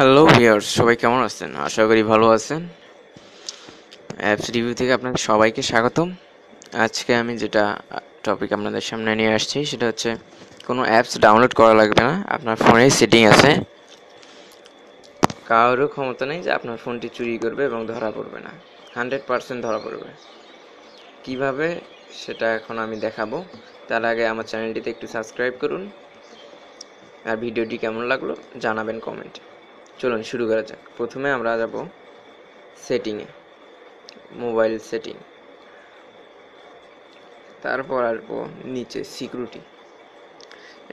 hello ভিয়ার সবাই কেমন আছেন আশা করি ভালো আছেন অ্যাপস রিভিউ থেকে আপনাদের সবাইকে স্বাগতম আজকে আমি যেটা টপিক আপনাদের সামনে নিয়ে আসছি সেটা হচ্ছে কোনো অ্যাপস ডাউনলোড করা লাগবে না আপনার ফোনে সেটিং আছে কারোর ক্ষমতা নেই যে আপনার ফোনটি চুরি করবে এবং ধরা পড়বে না হান্ড্রেড পার্সেন্ট ধরা পড়বে কিভাবে সেটা এখন আমি দেখাবো তার আগে আমার চ্যানেলটিতে একটু সাবস্ক্রাইব করুন আর ভিডিওটি কেমন লাগলো জানাবেন কমেন্টে চলুন শুরু করা যাক প্রথমে আমরা যাব সেটিংয়ে মোবাইল সেটিং তারপর আসবো নিচে সিকিউরিটি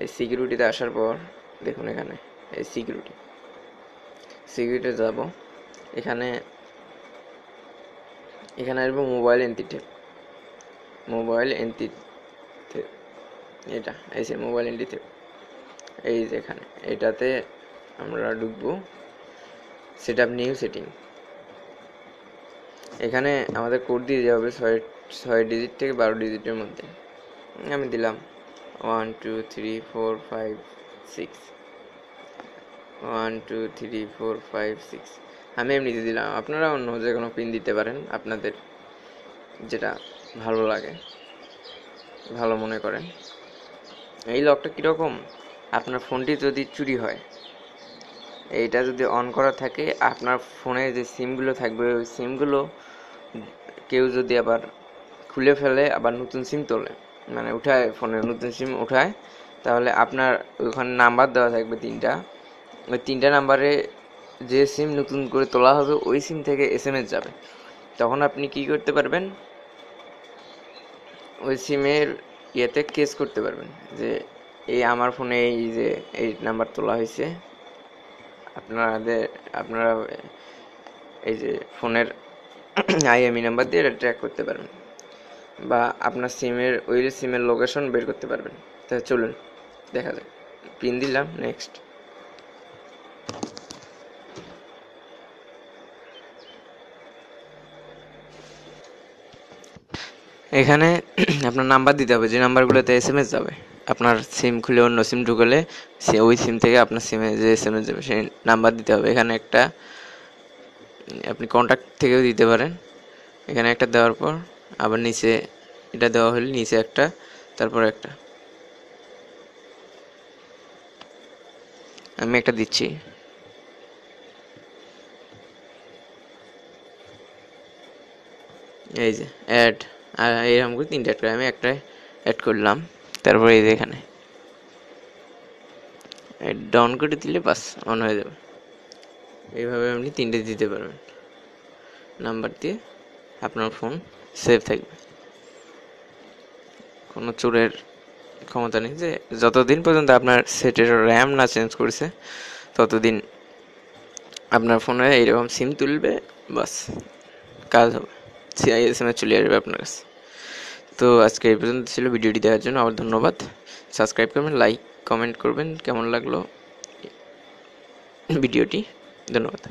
এই সিকিউরিটিতে আসার পর দেখুন এখানে এই সিকিউরিটি সিকিউরিটি যাব এখানে এখানে আসবো মোবাইল এন্টিটেপ মোবাইল এন্টি এটা এই যে মোবাইল এন্টিটেপ এই যে এখানে এটাতে আমরা ঢুকবো সেট আপ নিউ সেটিং এখানে আমাদের কোড দিয়ে দেওয়া হবে ছয় ছয় ডিজিট থেকে বারো ডিজিটের মধ্যে আমি দিলাম one two three four five six one two three four five six আমি এমনিতে দিলাম আপনারা অন্য যে কোনো পিন দিতে পারেন আপনাদের যেটা ভালো লাগে ভালো মনে করেন এই লকটা কীরকম আপনার ফোনটি যদি চুরি হয় এটা যদি অন করা থাকে আপনার ফোনে যে সিমগুলো থাকবে ওই সিমগুলো কেউ যদি আবার খুলে ফেলে আবার নতুন সিম তোলে মানে উঠায় ফোনে নতুন সিম উঠায় তাহলে আপনার ওখানে নাম্বার দেওয়া থাকবে তিনটা ওই তিনটা নাম্বারে যে সিম নতুন করে তোলা হবে ওই সিম থেকে এস এম এস যাবে তখন আপনি কি করতে পারবেন ওই সিমের ইয়েতে কেস করতে পারবেন যে এই আমার ফোনে এই যে এই নাম্বার তোলা হয়েছে আপনাদের আপনারা এই যে ফোনের আইএমই নাম্বার দিয়ে এটা ট্র্যাক করতে পারবেন বা আপনার সিমের ওই সিমের লোকেশন বের করতে পারবেন তা চলুন দেখা যাক পিন দিলাম নেক্সট এখানে আপনার নাম্বার দিতে হবে যে নাম্বারগুলোতে এস এম এস যাবে আপনার সিম খুলে অন্য সিম ঢুকলে সে ওই সিম থেকে আপনার সিমে যে এস এম এস যাবে সেই নাম্বার দিতে হবে এখানে একটা আপনি কন্ট্যাক্ট থেকেও দিতে পারেন এখানে একটা দেওয়ার পর আবার নিচে এটা দেওয়া হলে নিচে একটা তারপর একটা আমি একটা দিচ্ছি এই যে অ্যাড আর এরকম করে তিনটে অ্যাড করে আমি একটা অ্যাড করলাম তারপরে এই যে এখানে ডাউন করে দিলে বাস অন হয়ে যাবে এইভাবে আপনি তিনটে দিতে পারবেন নাম্বার দিয়ে আপনার ফোন সেভ থাকবে কোনো চোরের ক্ষমতা নেই যে যতদিন পর্যন্ত আপনার সেটের র্যাম না চেঞ্জ করেছে ততদিন আপনার ফোনে এইরকম সিম তুলবে বাস কাজ হবে সিআইএসএমে চলে আসবে আপনার কাছে তো আজকে এই পর্যন্ত ছিল ভিডিওটি দেওয়ার জন্য আবার ধন্যবাদ সাবস্ক্রাইব করবেন লাইক কমেন্ট করবেন কেমন লাগলো ভিডিওটি ধন্যবাদ